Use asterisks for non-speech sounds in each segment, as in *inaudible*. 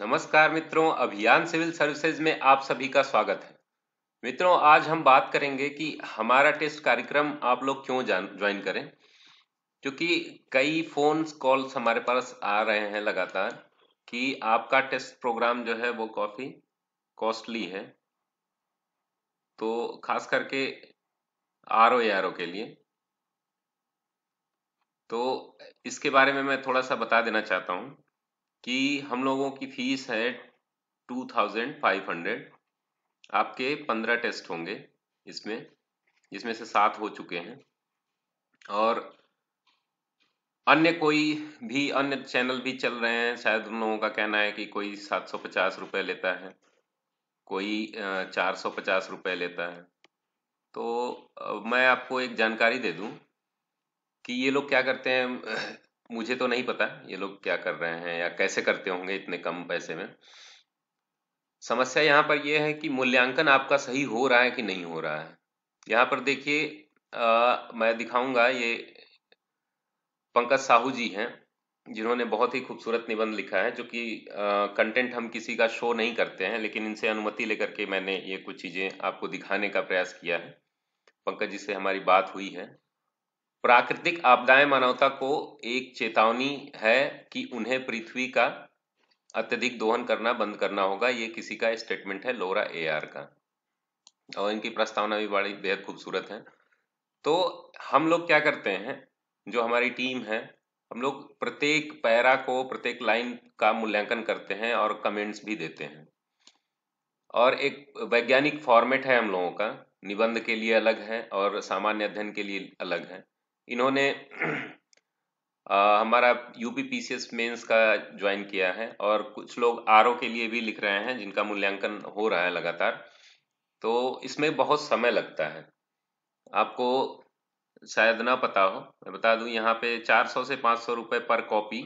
नमस्कार मित्रों अभियान सिविल सर्विसेज में आप सभी का स्वागत है मित्रों आज हम बात करेंगे कि हमारा टेस्ट कार्यक्रम आप लोग क्यों ज्वाइन करें क्योंकि कई फोन कॉल्स हमारे पास आ रहे हैं लगातार कि आपका टेस्ट प्रोग्राम जो है वो काफ़ी कॉस्टली है तो खास करके आर ओ आर ओ के लिए तो इसके बारे में मैं थोड़ा सा बता देना चाहता हूँ कि हम लोगों की फीस है टू थाउजेंड फाइव हंड्रेड आपके पंद्रह टेस्ट होंगे इसमें जिसमें से सात हो चुके हैं और अन्य कोई भी अन्य चैनल भी चल रहे हैं शायद उन लोगों का कहना है कि कोई सात सौ पचास रुपये लेता है कोई चार सौ पचास रुपये लेता है तो मैं आपको एक जानकारी दे दूं कि ये लोग क्या करते हैं मुझे तो नहीं पता ये लोग क्या कर रहे हैं या कैसे करते होंगे इतने कम पैसे में समस्या यहाँ पर यह है कि मूल्यांकन आपका सही हो रहा है कि नहीं हो रहा है यहाँ पर देखिए मैं दिखाऊंगा ये पंकज साहू जी हैं जिन्होंने बहुत ही खूबसूरत निबंध लिखा है जो कि कंटेंट हम किसी का शो नहीं करते हैं लेकिन इनसे अनुमति लेकर के मैंने ये कुछ चीज़ें आपको दिखाने का प्रयास किया है पंकज जी से हमारी बात हुई है प्राकृतिक आपदाएं मानवता को एक चेतावनी है कि उन्हें पृथ्वी का अत्यधिक दोहन करना बंद करना होगा ये किसी का स्टेटमेंट है लोरा ए आर का और इनकी प्रस्तावना भी बड़ी बेहद खूबसूरत है तो हम लोग क्या करते हैं जो हमारी टीम है हम लोग प्रत्येक पैरा को प्रत्येक लाइन का मूल्यांकन करते हैं और कमेंट्स भी देते हैं और एक वैज्ञानिक फॉर्मेट है हम लोगों का निबंध के लिए अलग है और सामान्य अध्ययन के लिए अलग है इन्होंने *clears throat* आ, हमारा यूपी पीसीएस मेंस का ज्वाइन किया है और कुछ लोग आर के लिए भी लिख रहे हैं जिनका मूल्यांकन हो रहा है लगातार तो इसमें बहुत समय लगता है आपको शायद ना पता हो मैं बता दूं यहाँ पे 400 से 500 रुपए पर कॉपी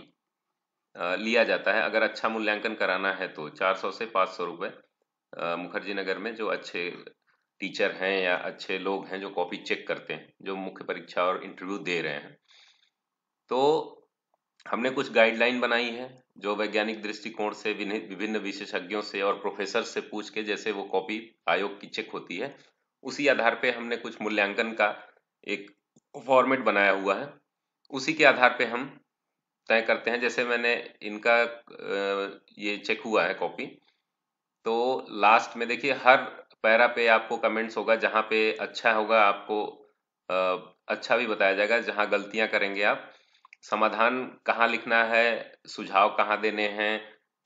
लिया जाता है अगर अच्छा मूल्यांकन कराना है तो 400 से 500 रुपए मुखर्जी नगर में जो अच्छे टीचर हैं या अच्छे लोग हैं जो कॉपी चेक करते हैं जो मुख्य परीक्षा और इंटरव्यू दे रहे हैं तो हमने कुछ गाइडलाइन बनाई है जो वैज्ञानिक दृष्टिकोण से विभिन्न विशेषज्ञों से और प्रोफेसर से पूछ के जैसे वो कॉपी आयोग की चेक होती है उसी आधार पे हमने कुछ मूल्यांकन का एक फॉर्मेट बनाया हुआ है उसी के आधार पे हम तय करते हैं जैसे मैंने इनका ये चेक हुआ है कॉपी तो लास्ट में देखिए हर पैरा पे आपको कमेंट्स होगा जहाँ पे अच्छा होगा आपको अच्छा भी बताया जाएगा जहाँ गलतियाँ करेंगे आप समाधान कहाँ लिखना है सुझाव कहाँ देने हैं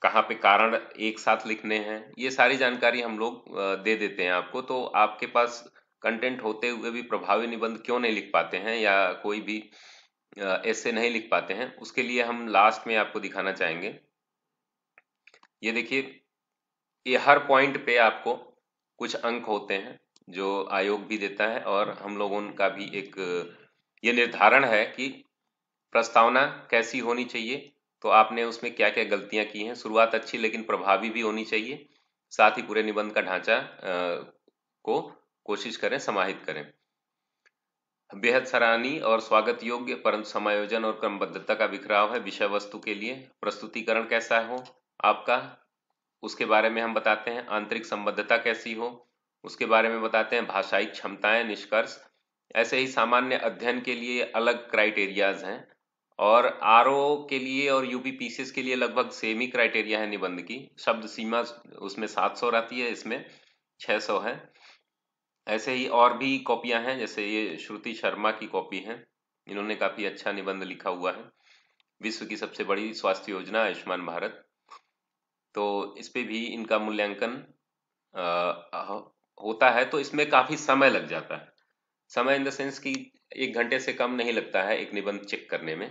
कहाँ पे कारण एक साथ लिखने हैं ये सारी जानकारी हम लोग दे देते हैं आपको तो आपके पास कंटेंट होते हुए भी प्रभावी निबंध क्यों नहीं लिख पाते हैं या कोई भी ऐसे नहीं लिख पाते हैं उसके लिए हम लास्ट में आपको दिखाना चाहेंगे ये देखिए ये हर पॉइंट पे आपको कुछ अंक होते हैं जो आयोग भी देता है और हम लोगों का भी एक ये निर्धारण है कि प्रस्तावना कैसी होनी चाहिए तो आपने उसमें क्या क्या गलतियां की हैं शुरुआत अच्छी लेकिन प्रभावी भी होनी चाहिए साथ ही पूरे निबंध का ढांचा को कोशिश करें समाहित करें बेहद सराहनीय और स्वागत योग्य परंतु समायोजन और क्रमबद्धता का बिखराव है विषय वस्तु के लिए प्रस्तुतिकरण कैसा हो आपका उसके बारे में हम बताते हैं आंतरिक संबद्धता कैसी हो उसके बारे में बताते हैं भाषाई क्षमताएं निष्कर्ष ऐसे ही सामान्य अध्ययन के लिए अलग क्राइटेरियाज हैं और आर के लिए और यूपी के लिए लगभग सेम ही क्राइटेरिया है निबंध की शब्द सीमा उसमें 700 रहती है इसमें 600 है ऐसे ही और भी कॉपियां हैं जैसे ये श्रुति शर्मा की कॉपी है इन्होंने काफ़ी अच्छा निबंध लिखा हुआ है विश्व की सबसे बड़ी स्वास्थ्य योजना आयुष्मान भारत तो इस पे भी इनका मूल्यांकन होता है तो इसमें काफ़ी समय लग जाता है समय इन द सेंस कि एक घंटे से कम नहीं लगता है एक निबंध चेक करने में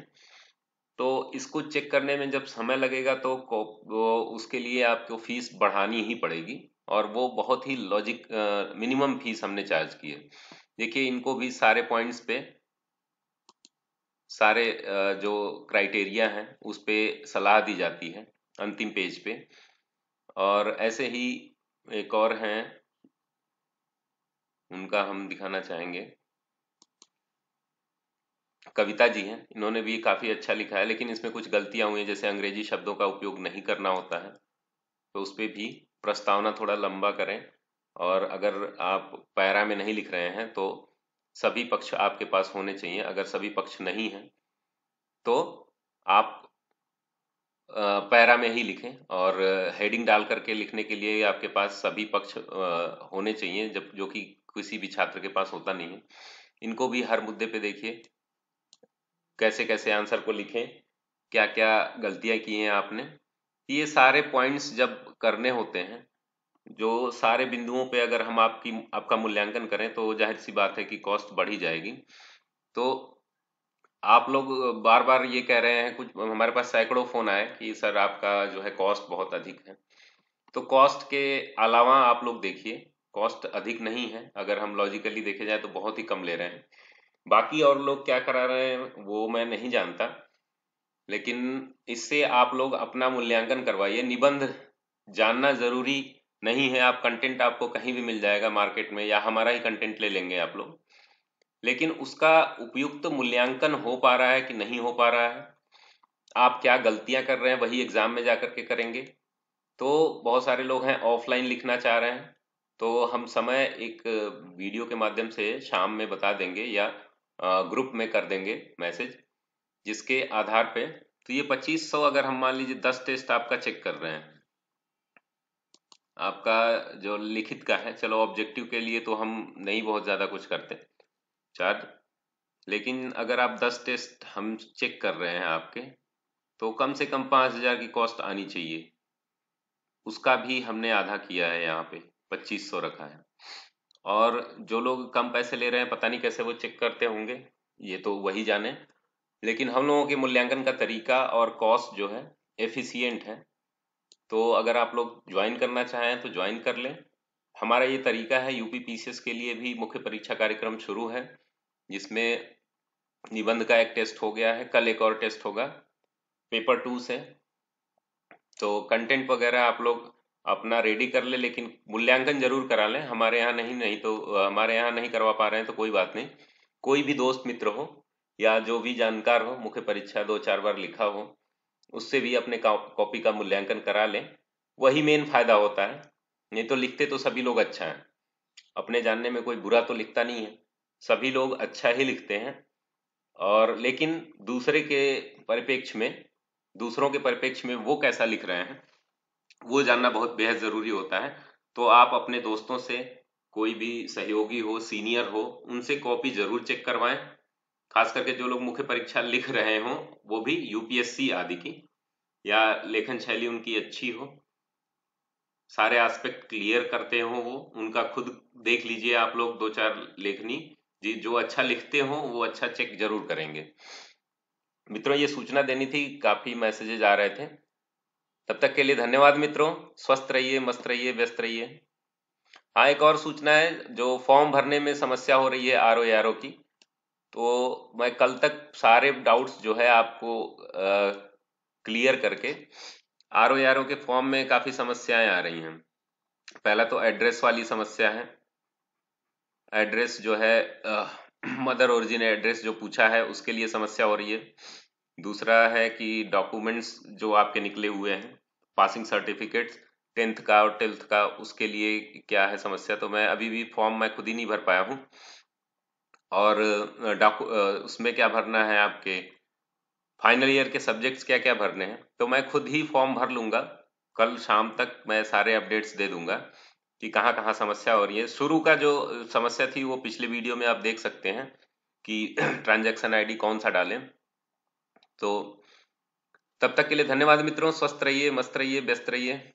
तो इसको चेक करने में जब समय लगेगा तो उसके लिए आपको फीस बढ़ानी ही पड़ेगी और वो बहुत ही लॉजिक मिनिमम फीस हमने चार्ज की है देखिए इनको भी सारे पॉइंट्स पे सारे जो क्राइटेरिया हैं उस पर सलाह दी जाती है अंतिम पेज पे और ऐसे ही एक और हैं उनका हम दिखाना चाहेंगे कविता जी हैं इन्होंने भी काफ़ी अच्छा लिखा है लेकिन इसमें कुछ गलतियां हुई हैं जैसे अंग्रेजी शब्दों का उपयोग नहीं करना होता है तो उस पर भी प्रस्तावना थोड़ा लंबा करें और अगर आप पैरा में नहीं लिख रहे हैं तो सभी पक्ष आपके पास होने चाहिए अगर सभी पक्ष नहीं हैं तो आप में ही लिखें और हेडिंग डाल करके लिखने के लिए आपके पास सभी पक्ष होने चाहिए जब जो कि किसी भी छात्र के पास होता नहीं है इनको भी हर मुद्दे पे देखिए कैसे कैसे आंसर को लिखें क्या क्या गलतियां की हैं आपने ये सारे पॉइंट्स जब करने होते हैं जो सारे बिंदुओं पे अगर हम आपकी आपका मूल्यांकन करें तो जाहिर सी बात है कि कॉस्ट बढ़ी जाएगी तो आप लोग बार बार ये कह रहे हैं कुछ हमारे पास सैकड़ों फोन आए कि सर आपका जो है कॉस्ट बहुत अधिक है तो कॉस्ट के अलावा आप लोग देखिए कॉस्ट अधिक नहीं है अगर हम लॉजिकली देखे जाए तो बहुत ही कम ले रहे हैं बाकी और लोग क्या करा रहे हैं वो मैं नहीं जानता लेकिन इससे आप लोग अपना मूल्यांकन करवाइए निबंध जानना जरूरी नहीं है आप कंटेंट आपको कहीं भी मिल जाएगा मार्केट में या हमारा ही कंटेंट ले लेंगे आप लोग लेकिन उसका उपयुक्त मूल्यांकन हो पा रहा है कि नहीं हो पा रहा है आप क्या गलतियां कर रहे हैं वही एग्जाम में जाकर के करेंगे तो बहुत सारे लोग हैं ऑफलाइन लिखना चाह रहे हैं तो हम समय एक वीडियो के माध्यम से शाम में बता देंगे या ग्रुप में कर देंगे मैसेज जिसके आधार पे तो ये 2500 अगर हम मान लीजिए 10 टेस्ट आपका चेक कर रहे हैं आपका जो लिखित का है चलो ऑब्जेक्टिव के लिए तो हम नहीं बहुत ज़्यादा कुछ करते चार लेकिन अगर आप दस टेस्ट हम चेक कर रहे हैं आपके तो कम से कम पाँच हज़ार की कॉस्ट आनी चाहिए उसका भी हमने आधा किया है यहाँ पे पच्चीस सौ रखा है और जो लोग कम पैसे ले रहे हैं पता नहीं कैसे वो चेक करते होंगे ये तो वही जाने लेकिन हम लोगों के मूल्यांकन का तरीका और कॉस्ट जो है एफिसियंट है तो अगर आप लोग ज्वाइन करना चाहें तो ज्वाइन कर लें हमारा ये तरीका है यूपी पीसीएस के लिए भी मुख्य परीक्षा कार्यक्रम शुरू है जिसमें निबंध का एक टेस्ट हो गया है कल एक और टेस्ट होगा पेपर टू से तो कंटेंट वगैरह आप लोग अपना रेडी कर ले लेकिन मूल्यांकन जरूर करा लें हमारे यहाँ नहीं नहीं तो हमारे यहाँ नहीं करवा पा रहे हैं तो कोई बात नहीं कोई भी दोस्त मित्र हो या जो भी जानकार हो मुख्य परीक्षा दो चार बार लिखा हो उससे भी अपने कॉपी का मूल्यांकन करा लें वही मेन फायदा होता है नहीं तो लिखते तो सभी लोग अच्छा हैं अपने जानने में कोई बुरा तो लिखता नहीं है सभी लोग अच्छा ही लिखते हैं और लेकिन दूसरे के परिपेक्ष में दूसरों के परिपेक्ष में वो कैसा लिख रहे हैं वो जानना बहुत बेहद ज़रूरी होता है तो आप अपने दोस्तों से कोई भी सहयोगी हो सीनियर हो उनसे कॉपी जरूर चेक करवाएं खास करके जो लोग मुख्य परीक्षा लिख रहे हों वो भी यूपीएससी आदि की या लेखन शैली उनकी अच्छी हो सारे एस्पेक्ट क्लियर करते हो वो उनका खुद देख लीजिए आप लोग दो चार लेखनी जी जो अच्छा लिखते हो वो अच्छा चेक जरूर करेंगे मित्रों ये सूचना देनी थी काफी मैसेजेज आ रहे थे तब तक के लिए धन्यवाद मित्रों स्वस्थ रहिए मस्त रहिए व्यस्त रहिए हाँ एक और सूचना है जो फॉर्म भरने में समस्या हो रही है आर ओ आर ओ की तो मैं कल तक सारे डाउट्स जो है आपको आ, क्लियर करके आर ओ आर ओ के फॉर्म में काफ़ी समस्याएं आ रही हैं पहला तो एड्रेस वाली समस्या है एड्रेस जो है *clears throat* मदर ओरिजिन एड्रेस जो पूछा है उसके लिए समस्या हो रही है दूसरा है कि डॉक्यूमेंट्स जो आपके निकले हुए हैं पासिंग सर्टिफिकेट्स टेंथ का और ट्वेल्थ का उसके लिए क्या है समस्या तो मैं अभी भी फॉर्म मैं खुद ही नहीं भर पाया हूँ और डॉक्यू उसमें क्या भरना है आपके फाइनल ईयर के सब्जेक्ट्स क्या क्या भरने हैं तो मैं खुद ही फॉर्म भर लूँगा कल शाम तक मैं सारे अपडेट्स दे दूँगा कि कहाँ कहाँ समस्या हो रही है शुरू का जो समस्या थी वो पिछले वीडियो में आप देख सकते हैं कि ट्रांजैक्शन *clears throat* आईडी कौन सा डालें तो तब तक के लिए धन्यवाद मित्रों स्वस्थ रहिए मस्त रहिए व्यस्त रहिए